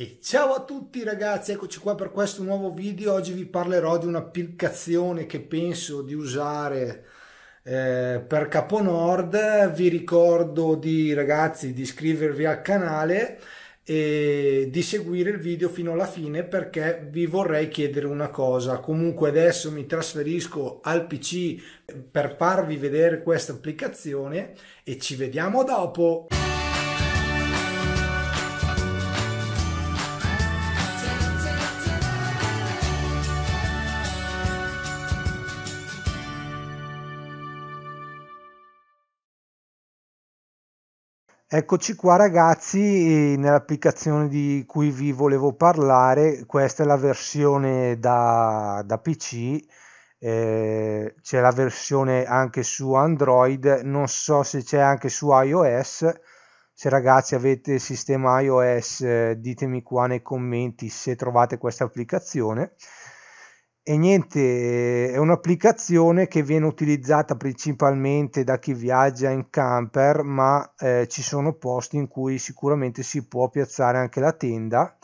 E ciao a tutti ragazzi, eccoci qua per questo nuovo video. Oggi vi parlerò di un'applicazione che penso di usare eh, per Caponord. Vi ricordo di ragazzi di iscrivervi al canale e di seguire il video fino alla fine perché vi vorrei chiedere una cosa. Comunque adesso mi trasferisco al PC per farvi vedere questa applicazione e ci vediamo dopo. Eccoci qua ragazzi, nell'applicazione di cui vi volevo parlare, questa è la versione da, da PC, eh, c'è la versione anche su Android, non so se c'è anche su iOS, se ragazzi avete il sistema iOS eh, ditemi qua nei commenti se trovate questa applicazione e niente, è un'applicazione che viene utilizzata principalmente da chi viaggia in camper, ma eh, ci sono posti in cui sicuramente si può piazzare anche la tenda.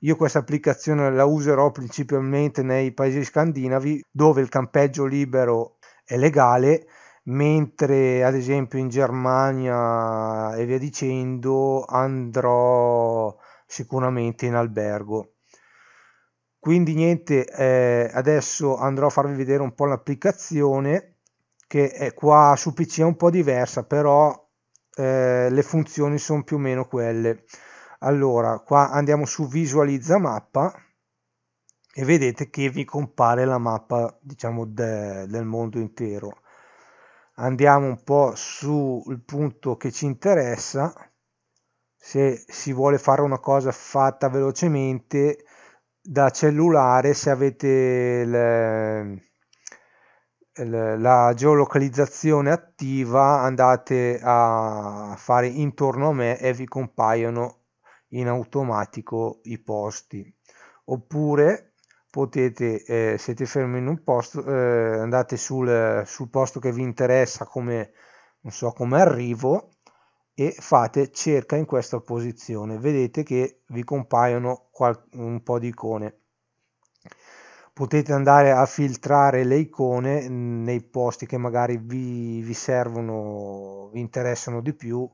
Io questa applicazione la userò principalmente nei paesi scandinavi dove il campeggio libero è legale, mentre ad esempio in Germania e via dicendo andrò sicuramente in albergo quindi niente eh, adesso andrò a farvi vedere un po' l'applicazione che è qua su pc è un po' diversa però eh, le funzioni sono più o meno quelle allora qua andiamo su visualizza mappa e vedete che vi compare la mappa diciamo de, del mondo intero andiamo un po' sul punto che ci interessa se si vuole fare una cosa fatta velocemente da cellulare se avete le, le, la geolocalizzazione attiva andate a fare intorno a me e vi compaiono in automatico i posti oppure potete eh, siete fermi in un posto eh, andate sul, sul posto che vi interessa come non so come arrivo e fate cerca in questa posizione vedete che vi compaiono un po di icone potete andare a filtrare le icone mm, nei posti che magari vi, vi servono vi interessano di più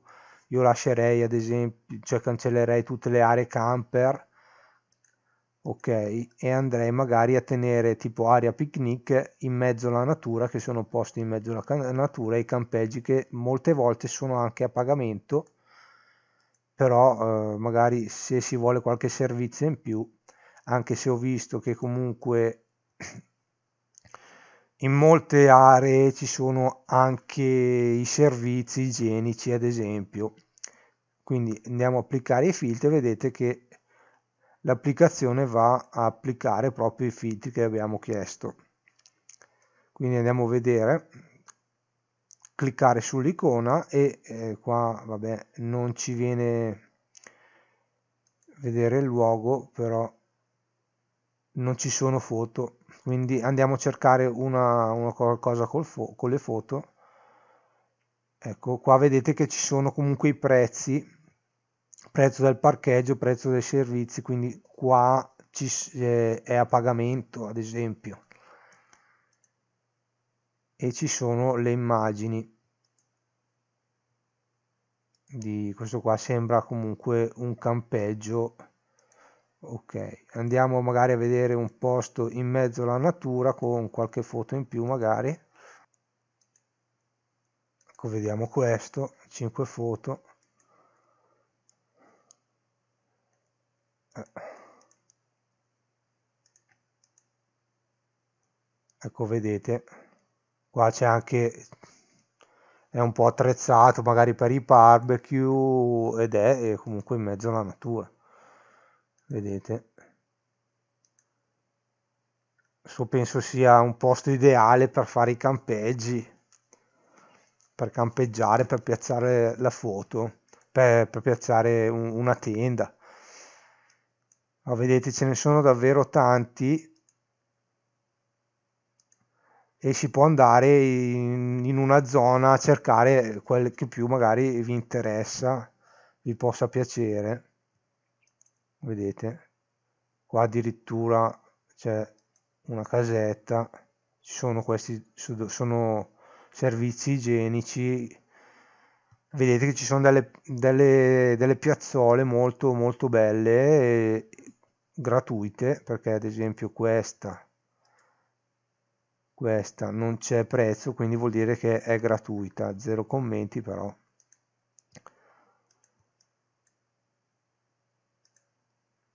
io lascerei ad esempio cioè cancellerei tutte le aree camper ok? E andrei magari a tenere tipo area picnic in mezzo alla natura, che sono posti in mezzo alla natura, i campeggi che molte volte sono anche a pagamento, però eh, magari se si vuole qualche servizio in più, anche se ho visto che comunque in molte aree ci sono anche i servizi igienici, ad esempio. Quindi andiamo a applicare i filtri vedete che l'applicazione va a applicare proprio i filtri che abbiamo chiesto. Quindi andiamo a vedere, cliccare sull'icona e eh, qua vabbè non ci viene vedere il luogo però non ci sono foto quindi andiamo a cercare una, una qualcosa con le foto ecco qua vedete che ci sono comunque i prezzi prezzo del parcheggio, prezzo dei servizi, quindi qua ci, eh, è a pagamento ad esempio e ci sono le immagini di questo qua sembra comunque un campeggio ok andiamo magari a vedere un posto in mezzo alla natura con qualche foto in più magari ecco vediamo questo 5 foto Eh. ecco vedete qua c'è anche è un po' attrezzato magari per i barbecue ed è, è comunque in mezzo alla natura vedete questo penso sia un posto ideale per fare i campeggi per campeggiare per piazzare la foto per, per piazzare un, una tenda ma vedete ce ne sono davvero tanti e si può andare in, in una zona a cercare quel che più magari vi interessa vi possa piacere vedete qua addirittura c'è una casetta ci sono questi sono servizi igienici vedete che ci sono delle, delle, delle piazzole molto molto belle gratuite perché ad esempio questa questa non c'è prezzo quindi vuol dire che è gratuita zero commenti però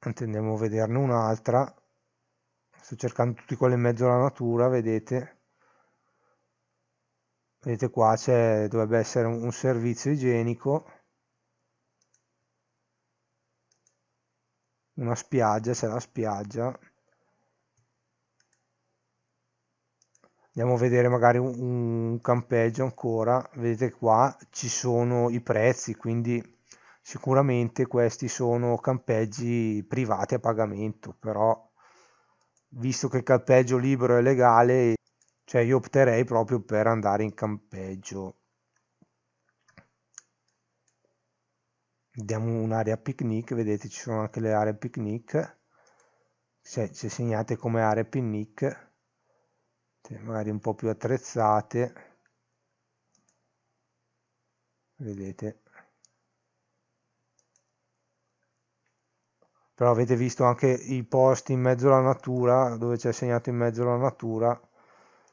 intendiamo vederne un'altra sto cercando tutti quelli in mezzo alla natura vedete vedete qua c'è dovrebbe essere un servizio igienico una spiaggia, c'è la spiaggia. Andiamo a vedere magari un, un, campeggio ancora. Vedete qua ci sono i prezzi, quindi sicuramente questi sono campeggi privati a pagamento, però visto che il campeggio libero è legale, cioè io opterei proprio per andare in campeggio diamo un'area picnic vedete ci sono anche le aree picnic se, se segnate come aree picnic magari un po' più attrezzate vedete però avete visto anche i posti in mezzo alla natura dove c'è segnato in mezzo alla natura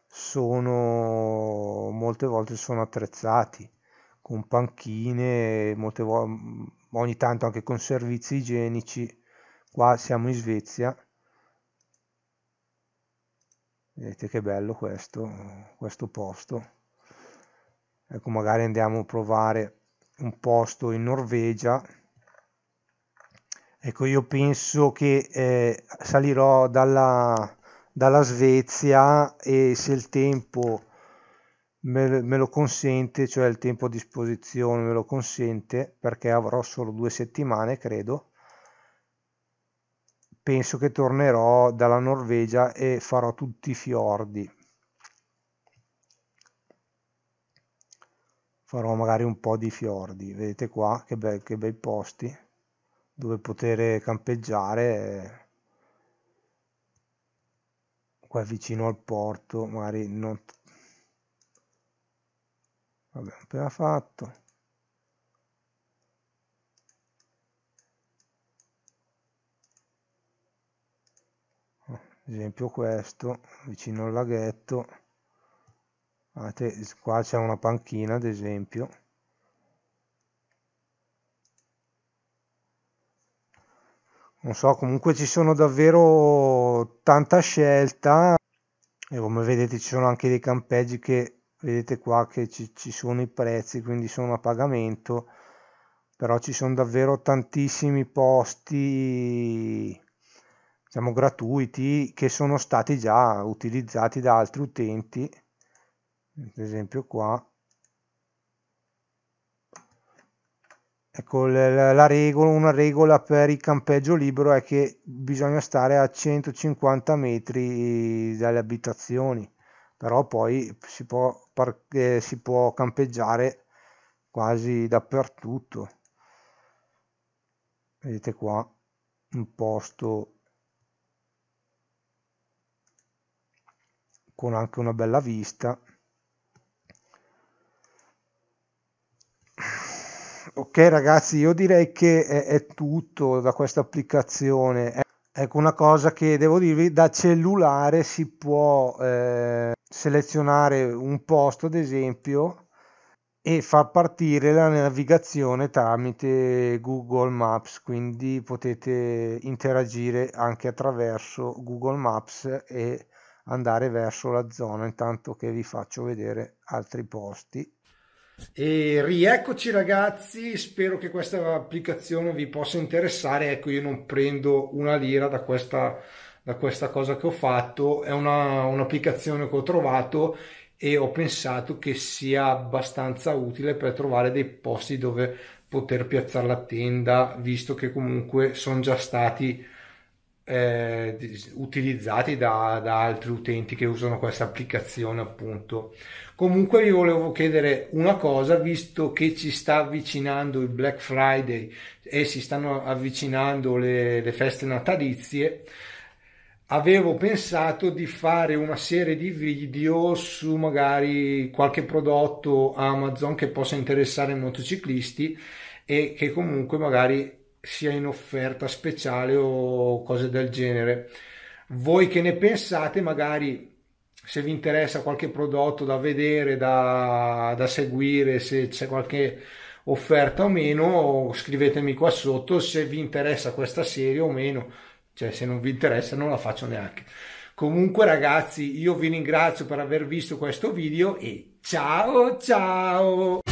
sono molte volte sono attrezzati con panchine, molte, ogni tanto anche con servizi igienici. Qua siamo in Svezia. Vedete che bello questo, questo posto. Ecco, magari andiamo a provare un posto in Norvegia. Ecco, io penso che eh, salirò dalla, dalla Svezia e se il tempo me, me lo consente, cioè il tempo a disposizione me lo consente perché avrò solo due settimane, credo. Penso che tornerò dalla Norvegia e farò tutti i fiordi. Farò magari un po' di fiordi, vedete qua che, be che bei posti dove poter campeggiare qua vicino al porto, magari non Vabbè, appena fatto. Ad esempio questo, vicino al laghetto. Guardate, qua c'è una panchina, ad esempio. Non so, comunque ci sono davvero tanta scelta e come vedete ci sono anche dei campeggi che vedete qua che ci, ci sono i prezzi quindi sono a pagamento però ci sono davvero tantissimi posti diciamo gratuiti che sono stati già utilizzati da altri utenti ad esempio qua ecco la regola una regola per il campeggio libero è che bisogna stare a 150 metri dalle abitazioni però poi si può, eh, si può campeggiare quasi dappertutto vedete qua un posto con anche una bella vista ok ragazzi io direi che è, è tutto da questa applicazione ecco una cosa che devo dirvi da cellulare si può eh, selezionare un posto ad esempio e far partire la navigazione tramite Google Maps, quindi potete interagire anche attraverso Google Maps e andare verso la zona intanto che vi faccio vedere altri posti. E rieccoci ragazzi, spero che questa applicazione vi possa interessare. Ecco, io non prendo una lira da questa da questa cosa che ho fatto, è una, un'applicazione che ho trovato e ho pensato che sia abbastanza utile per trovare dei posti dove poter piazzare la tenda, visto che comunque sono già stati eh, utilizzati da, da, altri utenti che usano questa applicazione appunto comunque vi volevo chiedere una cosa visto che ci sta avvicinando il Black Friday e si stanno avvicinando le, le feste natalizie avevo pensato di fare una serie di video su magari qualche prodotto Amazon che possa interessare i motociclisti e che comunque magari sia in offerta speciale o cose del genere. Voi che ne pensate, magari se vi interessa qualche prodotto da vedere, da, da seguire, se c'è qualche offerta o meno, scrivetemi qua sotto se vi interessa questa serie o meno cioè se non vi interessa non la faccio neanche. Comunque ragazzi, io vi ringrazio per aver visto questo video e ciao ciao!